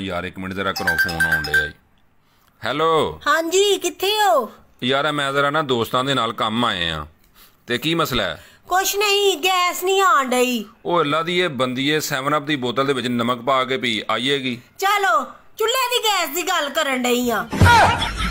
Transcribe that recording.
ਯਾਰ ਇੱਕ ਮਿੰਟ ਜ਼ਰਾ ਕਰੋ ਫੋਨ ਆਉਣ ਲਿਆ ਜੀ ਹੈਲੋ ਹਾਂਜੀ ਕਿੱਥੇ ਹੋ ਯਾਰ ਮੈਂ ਜ਼ਰਾ ਨਾ ਦੋਸਤਾਂ ਦੇ ਨਾਲ ਕੰਮ ਆਏ ਆ ਤੇ ਕੀ ਮਸਲਾ ਹੈ ਕੁਛ ਨਹੀਂ ਗੈਸ ਨਹੀਂ ਆਣ ਡਈ ਉਹ ਅੱਲਾ ਦੀ ਇਹ ਬੰਦੀਏ 7 ਅਪ ਦੀ ਬੋਤਲ ਦੇ ਵਿੱਚ ਨਮਕ ਪਾ ਕੇ ਪੀ ਆਈਏਗੀ ਚਲੋ ਚੁੱਲ੍ਹੇ ਦੀ ਗੈਸ ਦੀ ਗੱਲ ਕਰਨ ਢਈ ਆ